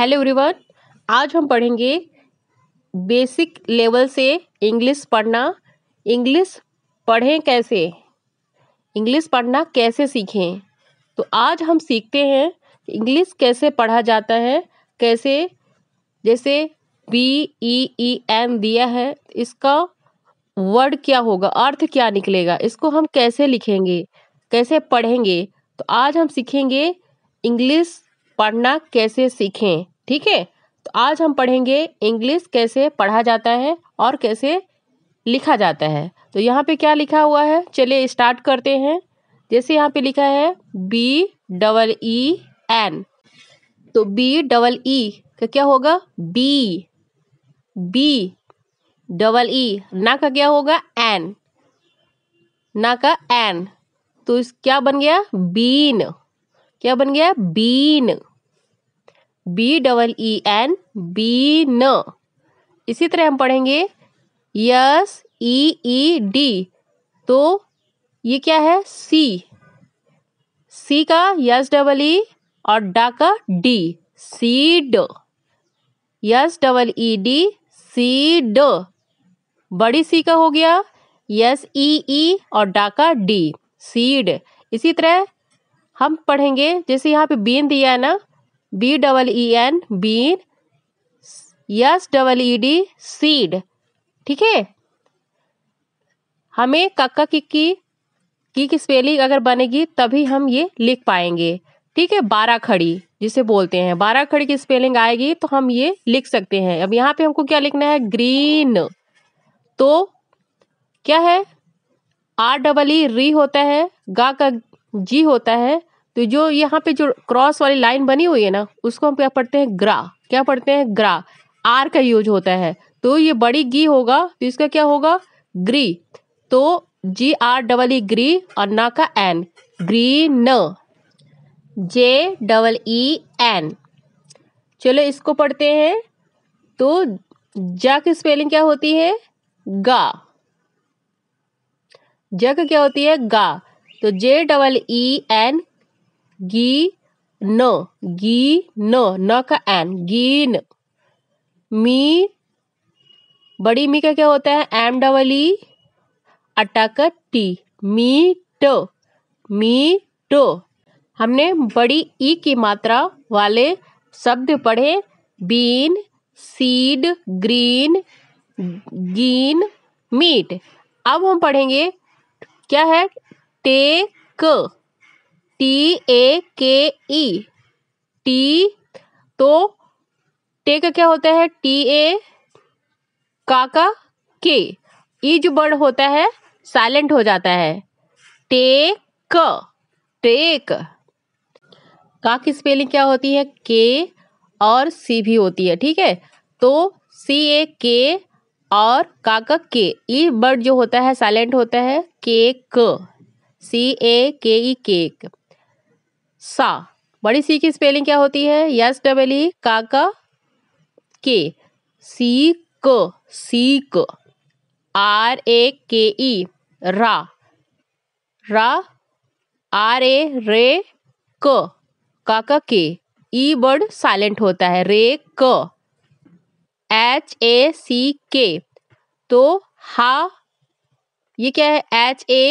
hello everyone आज हम पढ़ेंगे बेसिक लेवल से इंग्लिश पढ़ना इंग्लिश पढ़ें कैसे इंग्लिश पढ़ना कैसे सीखें तो आज हम सीखते हैं इंग्लिश कैसे पढ़ा जाता है कैसे जैसे बी ई ई एन दिया है इसका वर्ड क्या होगा अर्थ क्या निकलेगा इसको हम कैसे लिखेंगे कैसे पढ़ेंगे तो आज हम सीखेंगे इंग्लिश पढ़ना कैसे सीखें ठीक है तो आज हम पढ़ेंगे इंग्लिश कैसे पढ़ा जाता है और कैसे लिखा जाता है तो यहाँ पे क्या लिखा हुआ है चलिए स्टार्ट करते हैं जैसे यहाँ पे लिखा है बी डबल ई एन तो बी डबल ई का क्या होगा बी बी डबल ई ना का क्या होगा एन ना का एन तो इस क्या बन गया बीन क्या बन गया bean B double e E e N B न इसी तरह हम पढ़ेंगे यस ई ई डी तो ये क्या है सी सी का यस डबल ई e और डा का D seed S double E D seed बड़ी सी का हो गया यस ई ई और डा का डी सीड इसी तरह हम पढ़ेंगे जैसे यहाँ पे बीन दिया है ना B double E N bean S double E D seed ठीक है हमें कक्का की की की की स्पेलिंग अगर बनेगी तभी हम ये लिख पाएंगे ठीक है बारह खड़ी जिसे बोलते हैं बारह खड़ी की स्पेलिंग आएगी तो हम ये लिख सकते हैं अब यहाँ पे हमको क्या लिखना है ग्रीन तो क्या है आर डबल ई री होता है गा का जी होता है तो जो यहाँ पे जो क्रॉस वाली लाइन बनी हुई है ना उसको हम क्या पढ़ते हैं ग्रा क्या पढ़ते हैं ग्रा आर का यूज होता है तो ये बड़ी गी होगा तो इसका क्या होगा ग्री तो जी आर डबल ई ग्री और ना का एन ग्री न जे डबल ई एन चलो इसको पढ़ते हैं तो जा की स्पेलिंग क्या होती है गा जग क्या होती है गा तो जे डबल ई एन गी नो गी नो न का एन गीन मी बड़ी मी का क्या होता है एम डबल ई अटक टी मी टो मी टो हमने बड़ी ई की मात्रा वाले शब्द पढ़े बीन सीड ग्रीन गीन मीट अब हम पढ़ेंगे क्या है टेक टी ए के ई टी तो टे का क्या होता है टी ए का का के ई जो वर्ड होता है साइलेंट हो जाता है टेक टेक का की स्पेलिंग क्या होती है के और सी भी होती है ठीक है तो सी ए के और का का के ई वर्ड जो होता है साइलेंट होता है के क सी ए के ई केक सा बड़ी सी की स्पेलिंग क्या होती है यस डबल ई का का के सी क सी क आर ए के ई रा रा आर ए रे क का का के ई वर्ड साइलेंट होता है रे क एच ए सी के तो हा ये क्या है एच ए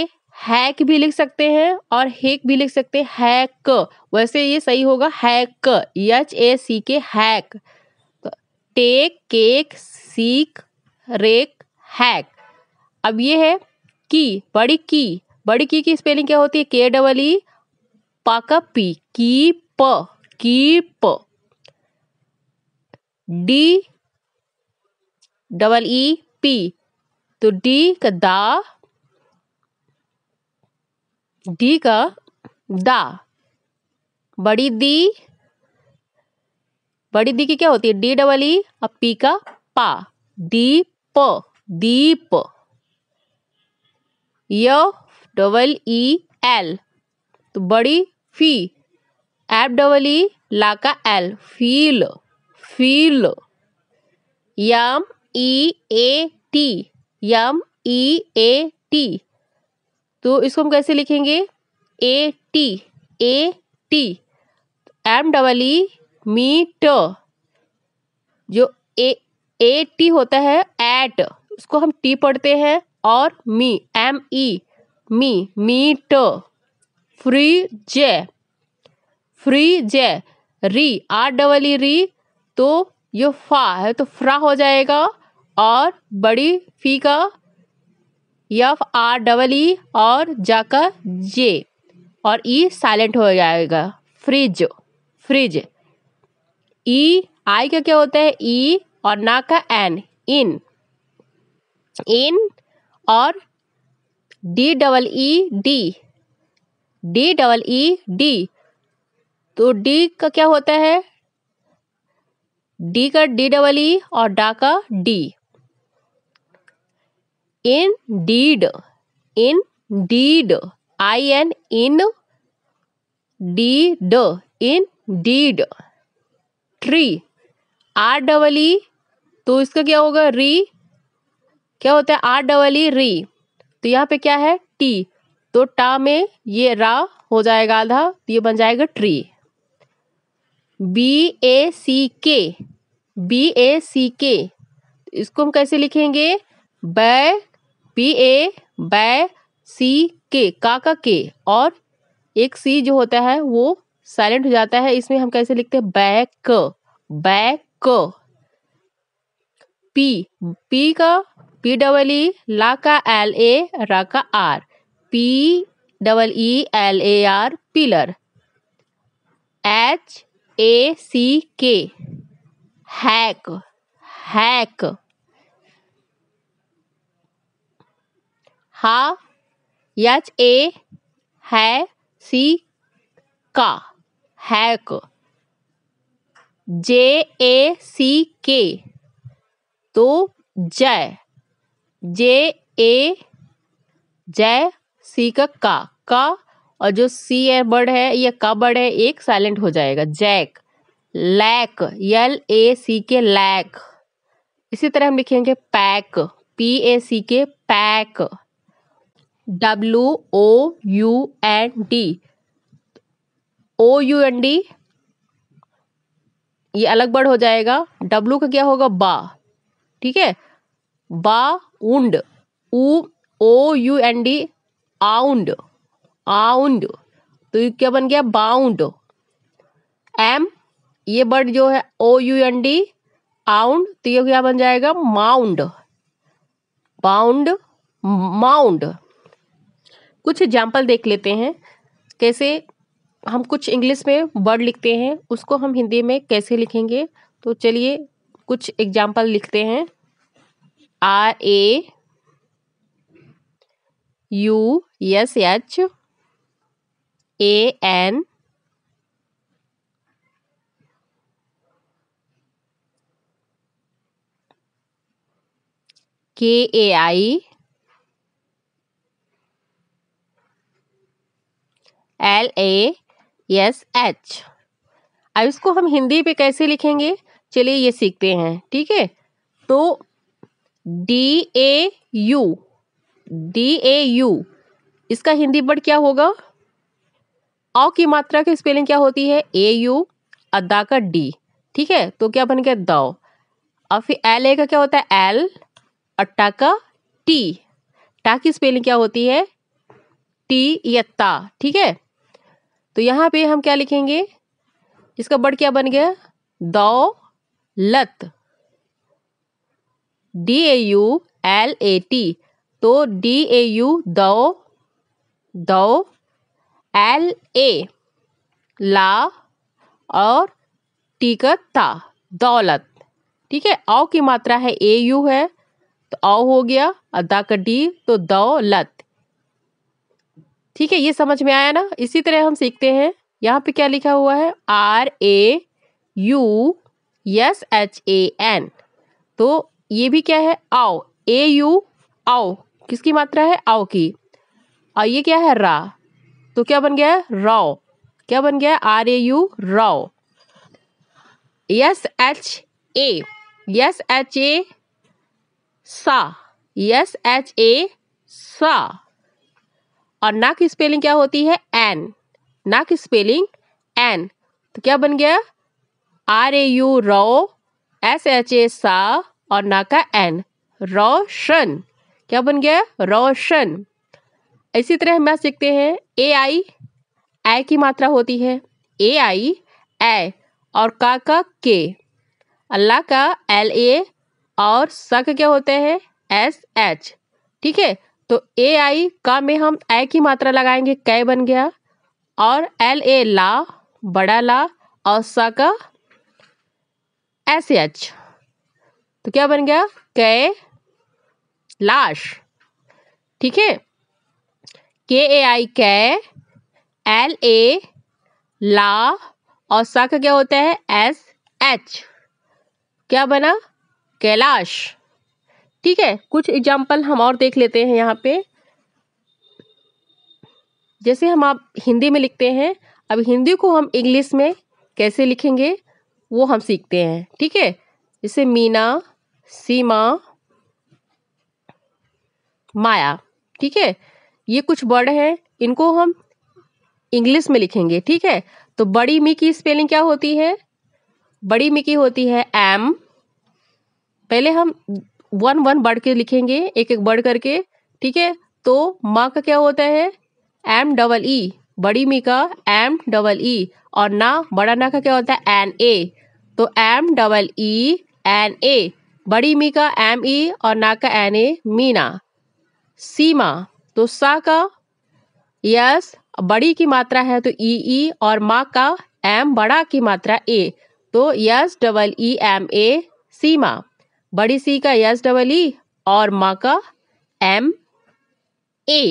हैक भी लिख सकते हैं और हेक भी लिख सकते हैं हैक वैसे ये सही होगा hack H A C K hack तो take cake seek rake hack अब ये है की बड़ी की बड़ी की की स्पेलिंग क्या होती है के डबल ई पाक पी की प की प डी डबल ई पी तो डी का दा डी का दा बड़ी दी बड़ी दी की क्या होती है डी डबल ई और पी का पा दीप दीप य डबल ई एल तो बड़ी फी एफ डबल ई ला का L feel feel M E A T M E A T तो इसको हम कैसे लिखेंगे A T A T M double E मी ट जो ए ए टी होता है एट उसको हम टी पढ़ते हैं और मी एम ई मी मी ट फ्री जे फ्री जे री आर डबल ई री तो ये फा है तो फ्रा हो जाएगा और बड़ी फी का यफ आर डबल ई और जाकर जे और ई साइलेंट हो जाएगा फ्रिज फ्रिज ई आई का क्या होता है ई और ना का एन इन इन और D double E D D double E D तो डी का क्या होता है डी का डी डबल ई और डा का D in deed in deed I N in D ड in deed tree R double E तो इसका क्या होगा री क्या होता है आर डबल ई री तो यहाँ पे क्या है टी तो टा में ये रा हो जाएगा आधा तो ये बन जाएगा ट्री बी ए सी के बी ए सी के इसको हम कैसे लिखेंगे बै पी ए बै सी के का का के और एक सी जो होता है वो साइलेंट हो जाता है इसमें हम कैसे लिखते हैं बैक बैक पी पी का पी डबल ई ला का एल ए रा का R P double E L A R pillar H A C K hack hack हा यच ए है सी का हैक जे ए सी के तो जय जे ए जय सी का का का और जो सी है बर्ड है या का बर्ड है एक साइलेंट हो जाएगा jack lack L A C K lack इसी तरह हम लिखेंगे pack P A C K pack W O U N D O U N D ये अलग वर्ड हो जाएगा डब्लू का क्या होगा बा ठीक है बा उंड ऊ ओ यू एन डी आउंड आउंड तो ये क्या बन गया बाउंड एम ये वर्ड जो है ओ यू एन डी आउंड तो ये क्या बन जाएगा माउंड बाउंड माउंड कुछ एग्जाम्पल देख लेते हैं कैसे हम कुछ इंग्लिश में वर्ड लिखते हैं उसको हम हिंदी में कैसे लिखेंगे तो चलिए कुछ एग्जाम्पल लिखते हैं R A U S H A N K A I L A S H अब इसको हम हिंदी पे कैसे लिखेंगे चलिए ये सीखते हैं ठीक है तो D A U D A U इसका हिंदी वर्ड क्या होगा औ की मात्रा की स्पेलिंग क्या होती है ए यू अदा का डी ठीक है तो क्या बन गया दाओ और फिर एल ए का क्या होता है एल अट्टा का टी टा की स्पेलिंग क्या होती है टी यत्ता ठीक है तो यहाँ पे हम क्या लिखेंगे इसका बर्ड क्या बन गया दौलत D A U L A T तो डी ए यू दौ दौ एल ए ला और टी का ता दौलत ठीक है औ की मात्रा है ए यू है तो औ हो गया और दा का डी तो दौलत ठीक है ये समझ में आया ना इसी तरह हम सीखते हैं यहाँ पे क्या लिखा हुआ है R A U S H A N तो ये भी क्या है आओ ए यू आओ किसकी मात्रा है आओ की और ये क्या है रा तो क्या बन गया है राव क्या बन गया है आर ए यू राव S H A S H A सा यस एच ए सा और ना की स्पेलिंग क्या होती है एन ना की स्पेलिंग एन तो क्या बन गया आर ए यू रो एस एच ए सा और ना का एन रोशन क्या बन गया रोशन इसी तरह हम सीखते हैं ए आई ए की मात्रा होती है ए आई ए और का का के अल्लाह का एल ए और स का क्या होते हैं एस एच ठीक है तो ए आई का में हम ए की मात्रा लगाएंगे कै बन गया और एल ए ला बड़ा ला और सा का एस एच तो क्या बन गया कै लाश ठीक है के ए आई कै एल ए ला और सा का क्या होता है एस एच क्या बना कैलाश ठीक है कुछ एग्जाम्पल हम और देख लेते हैं यहाँ पे जैसे हम आप हिंदी में लिखते हैं अब हिंदी को हम इंग्लिश में कैसे लिखेंगे वो हम सीखते हैं ठीक है जैसे मीना सीमा माया ठीक है ये कुछ वर्ड हैं इनको हम इंग्लिश में लिखेंगे ठीक है तो बड़ी मी की स्पेलिंग क्या होती है बड़ी मी की होती है एम पहले हम वन वन बढ़ के लिखेंगे एक एक बढ़ करके ठीक है तो माँ का क्या होता है एम डबल ई बड़ी मी का एम डबल ई और ना बड़ा ना का क्या होता है एन ए तो M double E N A बड़ी मी का एम ई और ना का एन ए मीना सीमा तो सा का यस बड़ी की मात्रा है तो ई ई और माँ का एम बड़ा की मात्रा ए तो S double E M A Seema बड़ी सी का एस डबल ई और माँ का एम ए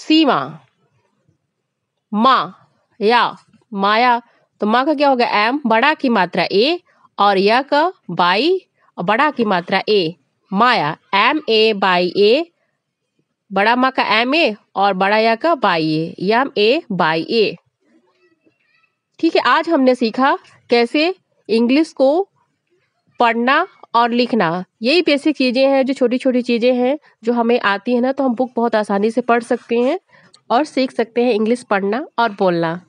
सीमा माँ या माया तो माँ का क्या होगा एम बड़ा की मात्रा ए और या का बाई और बड़ा की मात्रा ए माया एम ए बाई ए बड़ा माँ का एम ए और बड़ा या का बाई ए ए बाई ए ठीक है आज हमने सीखा कैसे इंग्लिश को पढ़ना और लिखना यही बेसिक चीज़ें हैं जो छोटी छोटी चीज़ें हैं जो हमें आती है ना तो हम बुक बहुत आसानी से पढ़ सकते हैं और सीख सकते हैं इंग्लिश पढ़ना और बोलना